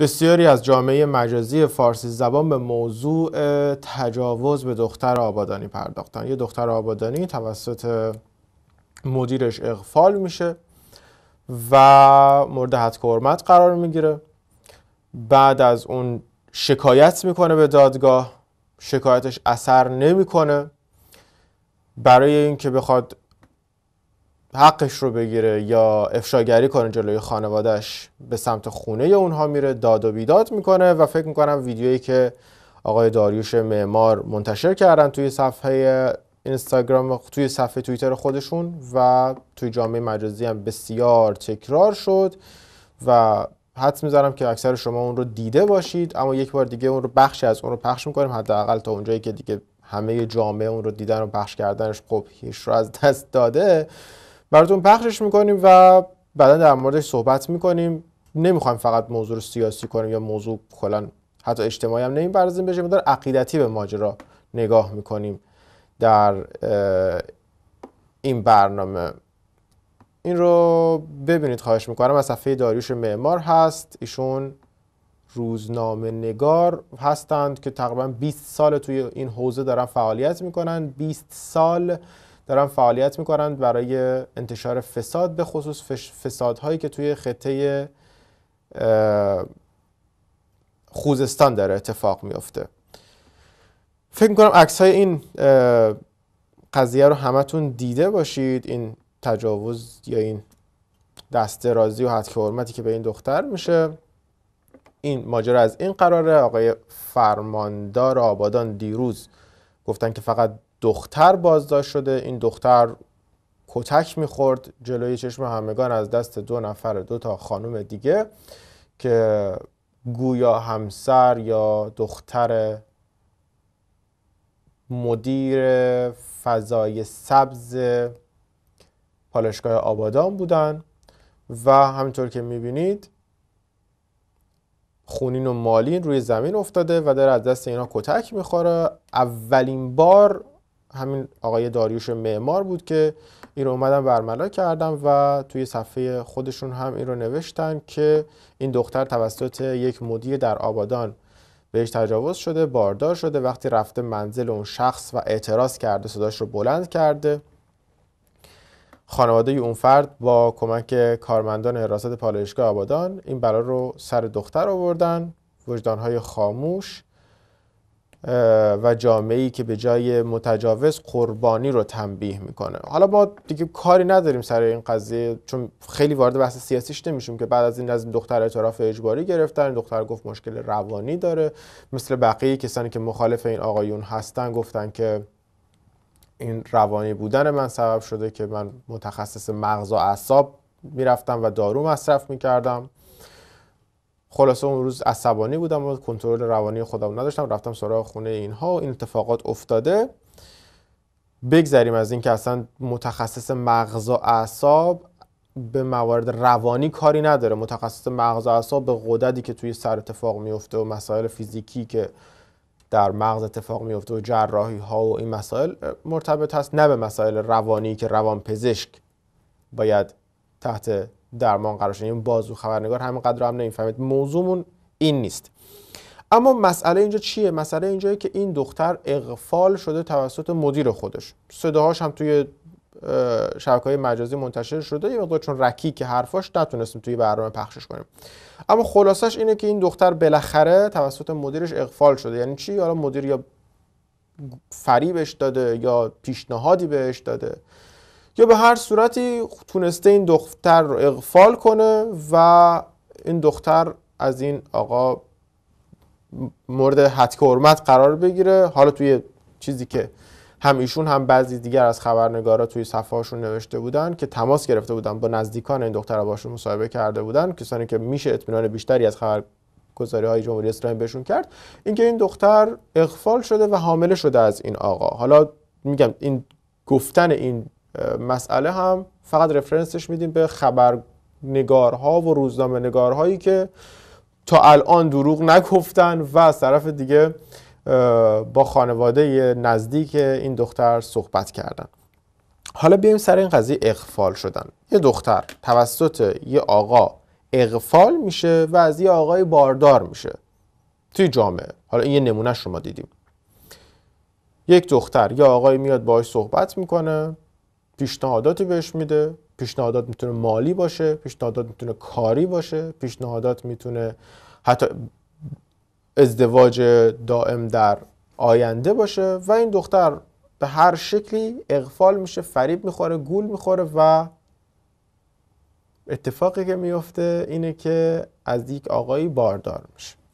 بسیاری از جامعه مجازی فارسی زبان به موضوع تجاوز به دختر آبادانی پرداختن یه دختر آبادانی توسط مدیرش اغفال میشه و مورد حد حرمت قرار میگیره بعد از اون شکایت میکنه به دادگاه شکایتش اثر نمیکنه برای اینکه بخواد حقش رو بگیره یا افشاگری کنه جلوی خانوادهش به سمت خونه یا اونها میره داد و بیداد میکنه و فکر میکنم ویدیویی که آقای داریوش معمار منتشر کردن توی صفحه اینستاگرام توی صفحه توییتر خودشون و توی جامعه مجازی هم بسیار تکرار شد و حدس میزنم که اکثر شما اون رو دیده باشید اما یک بار دیگه اون رو بخشی از اون رو پخش میکنیم حداقل تا اونجایی که دیگه همه جامعه اون رو دیدن و پخش کردنش خب هیچ رو از دست داده براتون پخشش میکنیم و بعدا در موردش صحبت میکنیم نمیخوایم فقط موضوع رو سیاسی کنیم یا موضوع کلا حتی اجتماعی هم نمیپردازیم بشه مدار عقیدتی به ماجرا نگاه میکنیم در این برنامه این رو ببینید خواهش میکنم از صفحه داریوش معمار هست ایشون روزنامه نگار هستند که تقریبا 20 سال توی این حوزه دارن فعالیت میکنن 20 سال دارن فعالیت میکنن برای انتشار فساد به خصوص فسادهایی که توی خطه خوزستان داره اتفاق میافته فکر میکنم عکس های این قضیه رو همتون دیده باشید این تجاوز یا این دست رازی و حد حرمتی که به این دختر میشه این ماجرا از این قراره آقای فرماندار آبادان دیروز گفتن که فقط دختر بازداشت شده این دختر کتک میخورد جلوی چشم همگان از دست دو نفر دو تا خانم دیگه که گویا همسر یا دختر مدیر فضای سبز پالشگاه آبادان بودن و همینطور که میبینید خونین و مالین روی زمین افتاده و داره از دست اینا کتک میخوره اولین بار همین آقای داریوش معمار بود که این رو اومدن برملا کردم و توی صفحه خودشون هم این رو نوشتن که این دختر توسط یک مدیر در آبادان بهش تجاوز شده باردار شده وقتی رفته منزل اون شخص و اعتراض کرده صداش رو بلند کرده خانواده اون فرد با کمک کارمندان حراست پالایشگاه آبادان این بلا رو سر دختر آوردن وجدانهای خاموش و جامعه ای که به جای متجاوز قربانی رو تنبیه میکنه حالا ما دیگه کاری نداریم سر این قضیه چون خیلی وارد بحث سیاسیش نمیشیم که بعد از این از دختر اعتراف اجباری گرفتن دختر گفت مشکل روانی داره مثل بقیه کسانی که مخالف این آقایون هستن گفتن که این روانی بودن من سبب شده که من متخصص مغز و اعصاب میرفتم و دارو مصرف میکردم خلاصه اون روز عصبانی بودم و کنترل روانی خودم نداشتم رفتم سراغ خونه اینها و این اتفاقات افتاده بگذریم از اینکه اصلا متخصص مغز و اعصاب به موارد روانی کاری نداره متخصص مغز و اعصاب به قدرتی که توی سر اتفاق میفته و مسائل فیزیکی که در مغز اتفاق میفته و جراحی ها و این مسائل مرتبط هست نه به مسائل روانی که روان پزشک باید تحت درمان قرار این یعنی بازو خبرنگار همینقدر هم نمیفهمید موضوعمون این نیست اما مسئله اینجا چیه مسئله اینجایی که این دختر اغفال شده توسط مدیر خودش صداهاش هم توی شبکه های مجازی منتشر شده یه مقدار چون رکی که حرفاش نتونستیم توی برنامه پخشش کنیم اما خلاصش اینه که این دختر بالاخره توسط مدیرش اغفال شده یعنی چی حالا مدیر یا فریبش داده یا پیشنهادی بهش داده که به هر صورتی تونسته این دختر رو اغفال کنه و این دختر از این آقا مورد حتک حرمت قرار بگیره حالا توی چیزی که هم ایشون هم بعضی دیگر از خبرنگارا توی صفحهاشون نوشته بودن که تماس گرفته بودن با نزدیکان این دختر باشون مصاحبه کرده بودن کسانی که میشه اطمینان بیشتری از خبر های جمهوری اسلامی بهشون کرد اینکه این دختر اغفال شده و حامله شده از این آقا حالا میگم این گفتن این مسئله هم فقط رفرنسش میدیم به خبرنگارها و روزنامه نگارهایی که تا الان دروغ نگفتن و از طرف دیگه با خانواده نزدیک این دختر صحبت کردن حالا بیایم سر این قضیه اغفال شدن یه دختر توسط یه آقا اغفال میشه و از یه آقای باردار میشه توی جامعه حالا این یه نمونهش رو ما دیدیم یک دختر یا آقای میاد باهاش صحبت میکنه پیشنهاداتی بهش میده پیشنهادات میتونه مالی باشه پیشنهادات میتونه کاری باشه پیشنهادات میتونه حتی ازدواج دائم در آینده باشه و این دختر به هر شکلی اغفال میشه فریب میخوره گول میخوره و اتفاقی که میفته اینه که از یک آقایی باردار میشه